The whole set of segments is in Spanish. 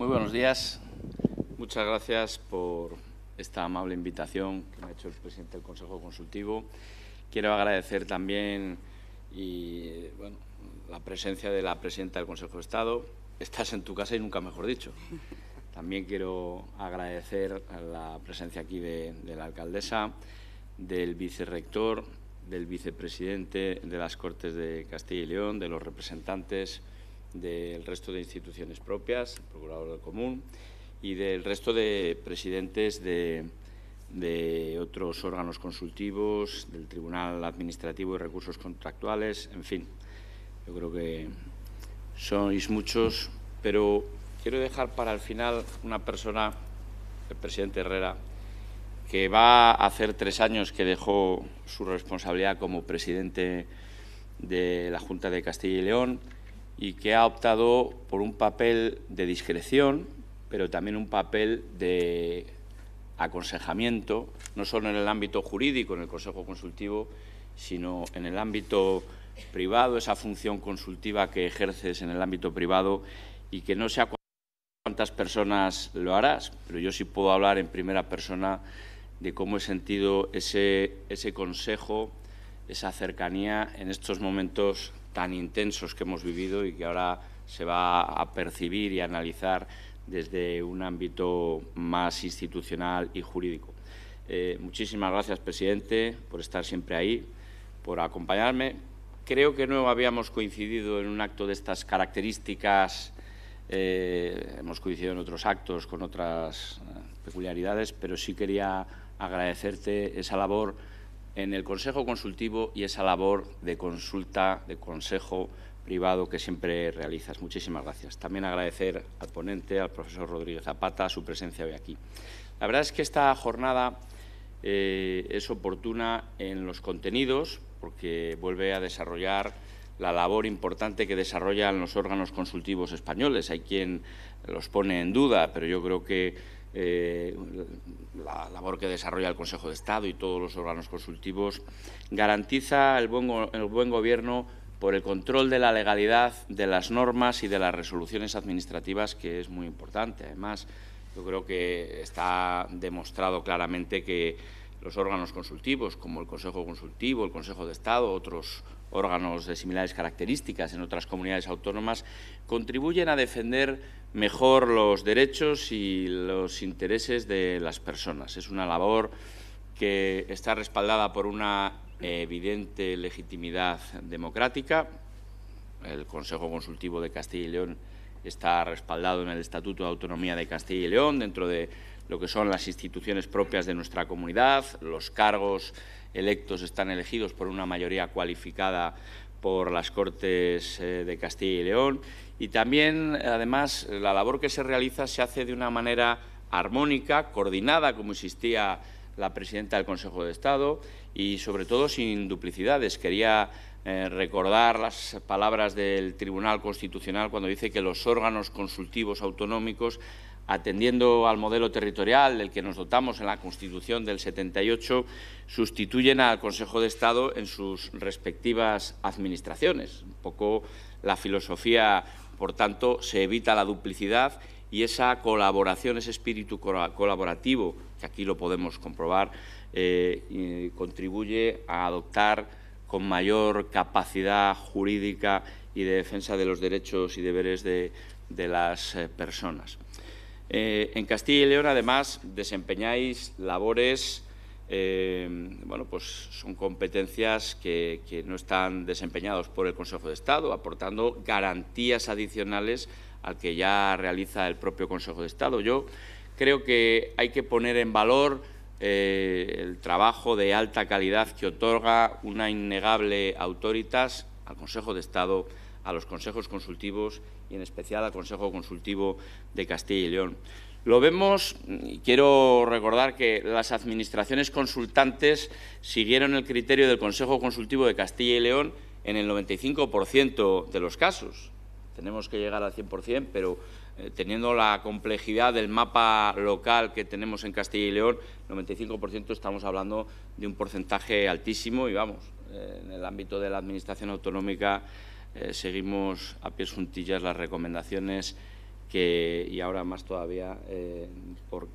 Muy buenos días. Muchas gracias por esta amable invitación que me ha hecho el presidente del Consejo Consultivo. Quiero agradecer también y, la presencia de la presidenta del Consejo de Estado. Estás en tu casa y nunca mejor dicho. También quiero agradecer la presencia aquí de, la alcaldesa, del vicerrector, del vicepresidente de las Cortes de Castilla y León, de los representantes del resto de instituciones propias, el Procurador del Común y del resto de presidentes de, otros órganos consultivos, del Tribunal Administrativo y Recursos Contractuales, en fin. Yo creo que sois muchos, pero quiero dejar para el final una persona, el presidente Herrera, que va a hacer tres años que dejó su responsabilidad como presidente de la Junta de Castilla y León, y que ha optado por un papel de discreción, pero también un papel de aconsejamiento, no solo en el ámbito jurídico, en el Consejo Consultivo, sino en el ámbito privado, esa función consultiva que ejerces en el ámbito privado y que no sé cuántas personas lo harás, pero yo sí puedo hablar en primera persona de cómo he sentido ese, ese consejo, esa cercanía en estos momentos tan intensos que hemos vivido y que ahora se va a percibir y analizar desde un ámbito más institucional y jurídico. Eh, muchísimas gracias, presidente, por estar siempre ahí, por acompañarme. Creo que no habíamos coincidido en un acto de estas características, eh, hemos coincidido en otros actos con otras eh, peculiaridades, pero sí quería agradecerte esa labor en el consejo consultivo y esa labor de consulta, de consejo privado que siempre realizas. Muchísimas gracias. También agradecer al ponente, al profesor Rodríguez Zapata, su presencia hoy aquí. La verdad es que esta jornada eh, es oportuna en los contenidos porque vuelve a desarrollar la labor importante que desarrollan los órganos consultivos españoles. Hay quien los pone en duda, pero yo creo que eh, la labor que desarrolla el Consejo de Estado y todos los órganos consultivos, garantiza el buen, el buen gobierno por el control de la legalidad de las normas y de las resoluciones administrativas, que es muy importante. Además, yo creo que está demostrado claramente que los órganos consultivos, como el Consejo Consultivo, el Consejo de Estado, otros órganos de similares características en otras comunidades autónomas, contribuyen a defender mejor los derechos y los intereses de las personas. Es una labor que está respaldada por una evidente legitimidad democrática. El Consejo Consultivo de Castilla y León está respaldado en el Estatuto de Autonomía de Castilla y León, dentro de lo que son las instituciones propias de nuestra comunidad. Los cargos electos están elegidos por una mayoría cualificada por las Cortes eh, de Castilla y León. Y también, además, la labor que se realiza se hace de una manera armónica, coordinada, como insistía la presidenta del Consejo de Estado, y sobre todo sin duplicidades. Quería eh, recordar las palabras del Tribunal Constitucional cuando dice que los órganos consultivos autonómicos atendiendo al modelo territorial del que nos dotamos en la Constitución del 78, sustituyen al Consejo de Estado en sus respectivas administraciones. Un poco la filosofía, por tanto, se evita la duplicidad y esa colaboración, ese espíritu colaborativo, que aquí lo podemos comprobar, eh, contribuye a adoptar con mayor capacidad jurídica y de defensa de los derechos y deberes de, las eh, personas. Eh, en Castilla y León, además, desempeñáis labores, eh, bueno, pues son competencias que, no están desempeñadas por el Consejo de Estado, aportando garantías adicionales al que ya realiza el propio Consejo de Estado. Yo creo que hay que poner en valor eh, el trabajo de alta calidad que otorga una innegable autoritas al Consejo de Estado a los consejos consultivos y en especial al Consejo Consultivo de Castilla y León. Lo vemos, y quiero recordar que las administraciones consultantes siguieron el criterio del Consejo Consultivo de Castilla y León en el 95% de los casos. Tenemos que llegar al 100%, pero eh, teniendo la complejidad del mapa local que tenemos en Castilla y León, 95% estamos hablando de un porcentaje altísimo y vamos, eh, en el ámbito de la administración autonómica eh, seguimos a pies juntillas las recomendaciones que, y ahora más todavía, eh,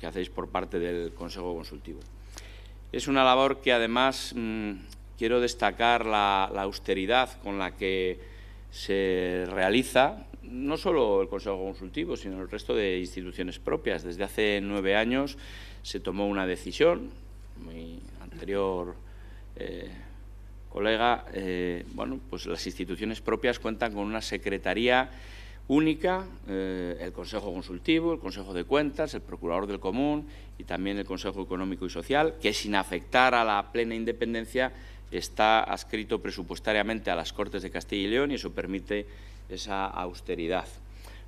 que hacéis por parte del Consejo Consultivo. Es una labor que, además, mm, quiero destacar la, austeridad con la que se realiza no solo el Consejo Consultivo, sino el resto de instituciones propias. Desde hace nueve años se tomó una decisión, muy anterior eh, colega, eh, bueno, pues las instituciones propias cuentan con una secretaría única, eh, el Consejo Consultivo, el Consejo de Cuentas, el Procurador del Común y también el Consejo Económico y Social, que sin afectar a la plena independencia está adscrito presupuestariamente a las Cortes de Castilla y León y eso permite esa austeridad.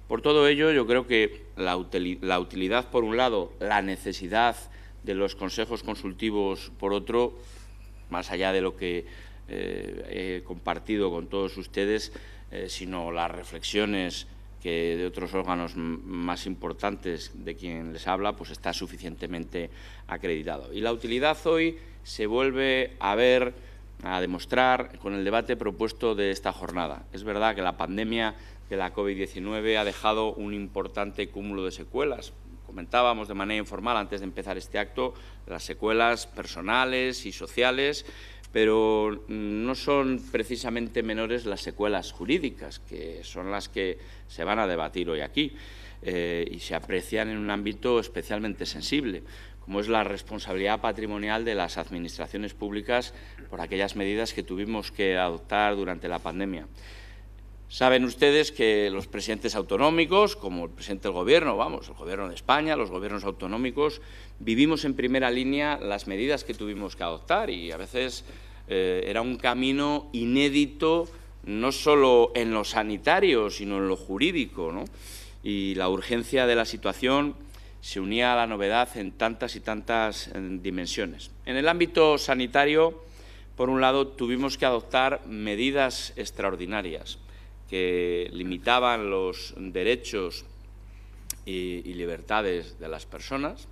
Por todo ello, yo creo que la utilidad, por un lado, la necesidad de los consejos consultivos, por otro, más allá de lo que eh, he compartido con todos ustedes, eh, sino las reflexiones que de otros órganos más importantes de quien les habla, pues está suficientemente acreditado. Y la utilidad hoy se vuelve a ver, a demostrar con el debate propuesto de esta jornada. Es verdad que la pandemia de la COVID-19 ha dejado un importante cúmulo de secuelas, comentábamos de manera informal antes de empezar este acto las secuelas personales y sociales pero no son precisamente menores las secuelas jurídicas, que son las que se van a debatir hoy aquí eh, y se aprecian en un ámbito especialmente sensible, como es la responsabilidad patrimonial de las administraciones públicas por aquellas medidas que tuvimos que adoptar durante la pandemia. Saben ustedes que los presidentes autonómicos, como el presidente del Gobierno, vamos, el Gobierno de España, los gobiernos autonómicos, vivimos en primera línea las medidas que tuvimos que adoptar y a veces eh, era un camino inédito no solo en lo sanitario, sino en lo jurídico. ¿no? Y la urgencia de la situación se unía a la novedad en tantas y tantas eh, dimensiones. En el ámbito sanitario, por un lado, tuvimos que adoptar medidas extraordinarias que limitaban los derechos y, libertades de las personas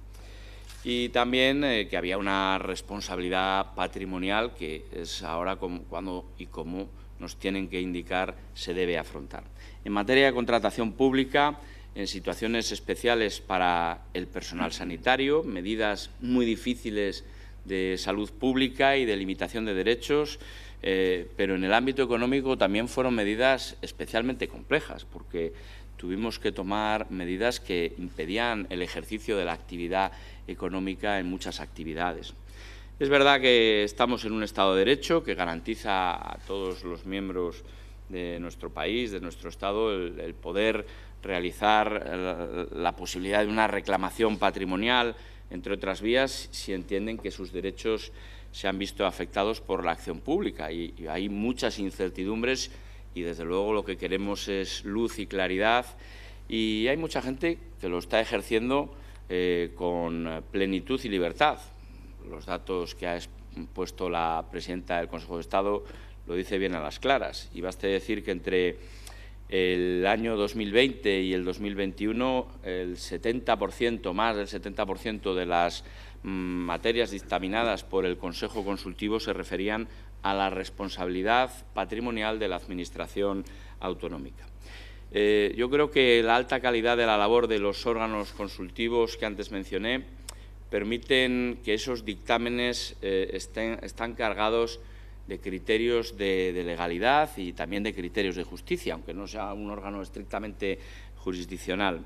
y también eh, que había una responsabilidad patrimonial que es ahora cuando y cómo nos tienen que indicar se debe afrontar. En materia de contratación pública, en situaciones especiales para el personal sanitario, medidas muy difíciles de salud pública y de limitación de derechos, eh, pero en el ámbito económico también fueron medidas especialmente complejas, porque tuvimos que tomar medidas que impedían el ejercicio de la actividad económica en muchas actividades. Es verdad que estamos en un Estado de Derecho que garantiza a todos los miembros de nuestro país, de nuestro Estado, el, poder realizar eh, la posibilidad de una reclamación patrimonial entre otras vías, si entienden que sus derechos se han visto afectados por la acción pública. Y, hay muchas incertidumbres y, desde luego, lo que queremos es luz y claridad. Y hay mucha gente que lo está ejerciendo eh, con plenitud y libertad. Los datos que ha expuesto la presidenta del Consejo de Estado lo dice bien a las claras. Y basta decir que entre el año 2020 y el 2021, el 70%, más del 70% de las mm, materias dictaminadas por el Consejo Consultivo se referían a la responsabilidad patrimonial de la Administración autonómica. Eh, yo creo que la alta calidad de la labor de los órganos consultivos que antes mencioné permiten que esos dictámenes eh, estén, están cargados de criterios de, legalidad y también de criterios de justicia, aunque no sea un órgano estrictamente jurisdiccional.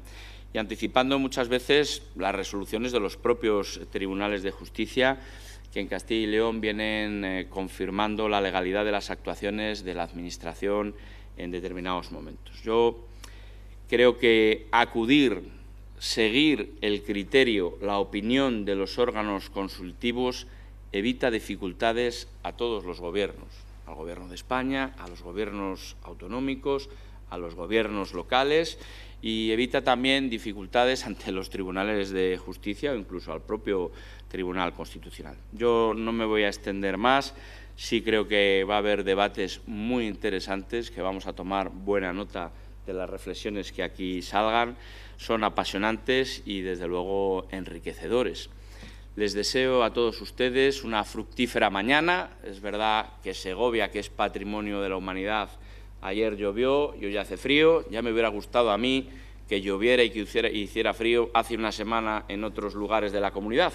Y anticipando muchas veces las resoluciones de los propios tribunales de justicia que en Castilla y León vienen eh, confirmando la legalidad de las actuaciones de la Administración en determinados momentos. Yo creo que acudir, seguir el criterio, la opinión de los órganos consultivos evita dificultades a todos los gobiernos, al gobierno de España, a los gobiernos autonómicos, a los gobiernos locales y evita también dificultades ante los tribunales de justicia o incluso al propio Tribunal Constitucional. Yo no me voy a extender más, sí creo que va a haber debates muy interesantes, que vamos a tomar buena nota de las reflexiones que aquí salgan, son apasionantes y desde luego enriquecedores. Les deseo a todos ustedes una fructífera mañana. Es verdad que Segovia, que es patrimonio de la humanidad, ayer llovió y hoy hace frío. Ya me hubiera gustado a mí que lloviera y que hiciera, frío hace una semana en otros lugares de la comunidad.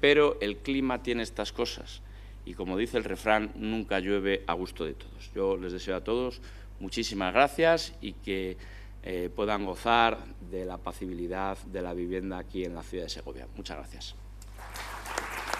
Pero el clima tiene estas cosas y, como dice el refrán, nunca llueve a gusto de todos. Yo les deseo a todos muchísimas gracias y que eh, puedan gozar de la pasibilidad de la vivienda aquí en la ciudad de Segovia. Muchas gracias.